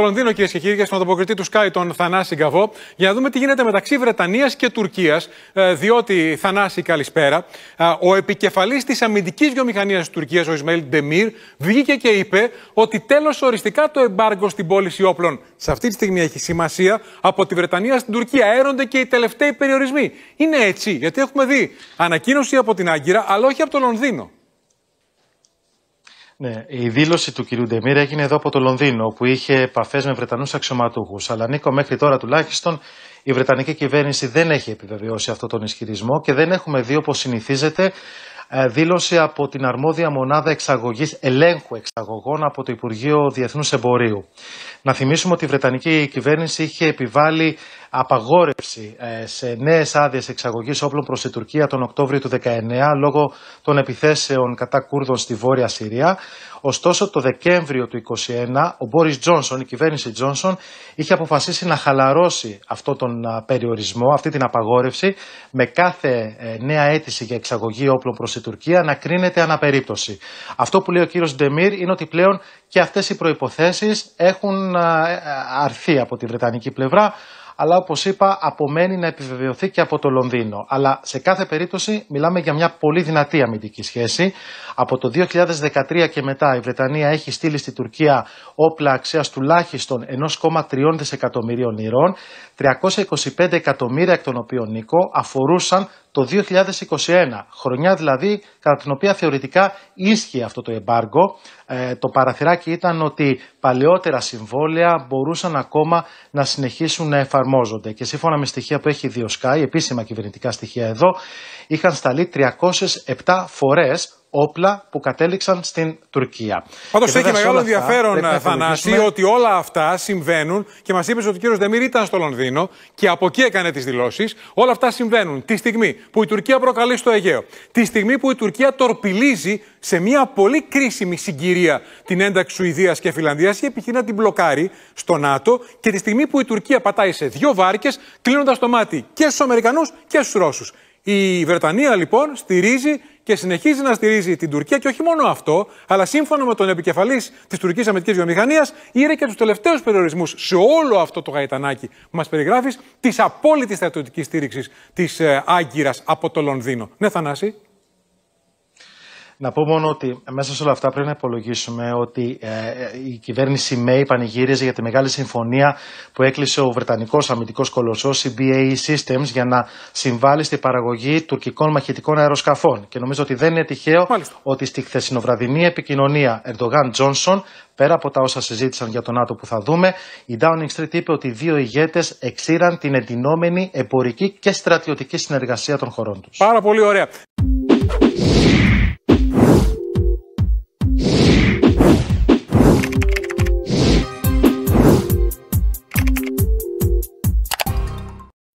Λονδίνο, κυρίες και κύριοι, στον ανταποκριτή του Sky, τον Θανάση Γκαβό, για να δούμε τι γίνεται μεταξύ Βρετανίας και Τουρκίας. Ε, διότι, Θανάση, καλησπέρα. Ε, ο επικεφαλής της αμυντικής βιομηχανίας της Τουρκίας, ο Ισμαήλ Ντεμίρ, βγήκε και είπε ότι τέλος οριστικά το εμπάργκο στην πώληση όπλων σε αυτή τη στιγμή έχει σημασία. Από τη Βρετανία στην Τουρκία έρονται και οι τελευταίοι περιορισμοί. Είναι έτσι, γιατί έχουμε δει ανακοίνωση από την Άγκυρα, αλλά όχι από το Λονδίνο. Ναι, η δήλωση του κυρίου Ντεμίρ έγινε εδώ από το Λονδίνο, όπου είχε επαφές με Βρετανούς αξιωματούχους. Αλλά Νίκο, μέχρι τώρα τουλάχιστον η Βρετανική κυβέρνηση δεν έχει επιβεβαιώσει αυτόν τον ισχυρισμό και δεν έχουμε δει, όπως συνηθίζεται, ε, δήλωση από την αρμόδια μονάδα εξαγωγής, ελέγχου εξαγωγών από το Υπουργείο Διεθνούς Εμπορίου. Να θυμίσουμε ότι η Βρετανική κυβέρνηση είχε επιβάλει απαγόρευση ε, σε νέες άδειες εξαγωγής όπλων προς την Τουρκία τον Οκτώβριο του 19 λόγω των επιθέσεων κατά Κούρδων στη Βόρεια Συρία. Ωστόσο, το Δεκέμβριο του 2021, ο Μπόρις Τζόνσον, η κυβέρνηση Τζόνσον, είχε αποφασίσει να χαλαρώσει αυτόν τον περιορισμό, αυτή την απαγόρευση, με κάθε ε, νέα αίτηση για εξαγωγή όπλων προς την Τουρκία να κρίνεται αναπερίπτωση. Αυτό που λέει ο κύριος Ντεμίρ είναι ότι πλέον και αυτές οι προποθέσει έχουν ε, αρθεί από τη Βρετανική πλευρά αλλά όπως είπα απομένει να επιβεβαιωθεί και από το Λονδίνο. Αλλά σε κάθε περίπτωση μιλάμε για μια πολύ δυνατή αμυντική σχέση. Από το 2013 και μετά η Βρετανία έχει στείλει στη Τουρκία όπλα αξίας τουλάχιστον 1,3 δισεκατομμυρίων ηρών, 325 εκατομμύρια εκ των οποίων Νίκο αφορούσαν το 2021, χρονιά δηλαδή κατά την οποία θεωρητικά ίσχυε αυτό το εμπάργκο. Ε, το παραθυράκι ήταν ότι παλαιότερα συμβόλαια μπορούσαν ακόμα να συνεχίσουν να εφαρμόζονται και σύμφωνα με στοιχεία που έχει η Sky, επίσημα κυβερνητικά στοιχεία εδώ, είχαν σταλεί 307 φορές όπλα που κατέληξαν στην Τουρκία. Πάντως έχει μεγάλο ενδιαφέρον, ε, Θανάση, ότι όλα αυτά συμβαίνουν και μας είπες ότι ο κύριος Δεμήρη ήταν στο Λονδίνο και από εκεί έκανε τις δηλώσεις. Όλα αυτά συμβαίνουν τη στιγμή που η Τουρκία προκαλεί στο Αιγαίο, τη στιγμή που η Τουρκία τορπιλίζει σε μια πολύ κρίσιμη συγκυρία την ένταξη Σουηδίας και Φιλανδίας και επιχειρεί να την μπλοκάρει στο ΝΑΤΟ και τη στιγμή που η Τουρκία πατάει σε δύο βάρκες, κλείνοντας το μάτι και στους Αμερικανούς και στους Ρώσους. Η Βρετανία λοιπόν στηρίζει και συνεχίζει να στηρίζει την Τουρκία. Και όχι μόνο αυτό, αλλά σύμφωνα με τον επικεφαλής της τουρκικής αμυντικής βιομηχανίας, είναι και τους τελευταίους περιορισμούς σε όλο αυτό το γαϊτανάκι που μας περιγράφεις τη απόλυτη στρατιωτική στήριξη της ε, Άγκυρας από το Λονδίνο. Ναι, Θανάση. Να πω μόνο ότι μέσα σε όλα αυτά πρέπει να υπολογίσουμε ότι ε, η κυβέρνηση ΜΕΗ πανηγύριζε για τη μεγάλη συμφωνία που έκλεισε ο Βρετανικός αμυντικός κολοσσός BAE Systems για να συμβάλλει στη παραγωγή τουρκικών μαχητικών αεροσκαφών. Και νομίζω ότι δεν είναι τυχαίο ότι στη χθεσινοβραδινή επικοινωνία Ερντογάν-Τζόνσον Πέρα από τα όσα συζήτησαν για τον ΝΑΤΟ που θα δούμε, η Downing Street είπε ότι οι δύο ηγέτες εξήραν την εντυνόμενη εμπορική και στρατιωτική συνεργασία των χωρών τους. Πάρα πολύ ωραία.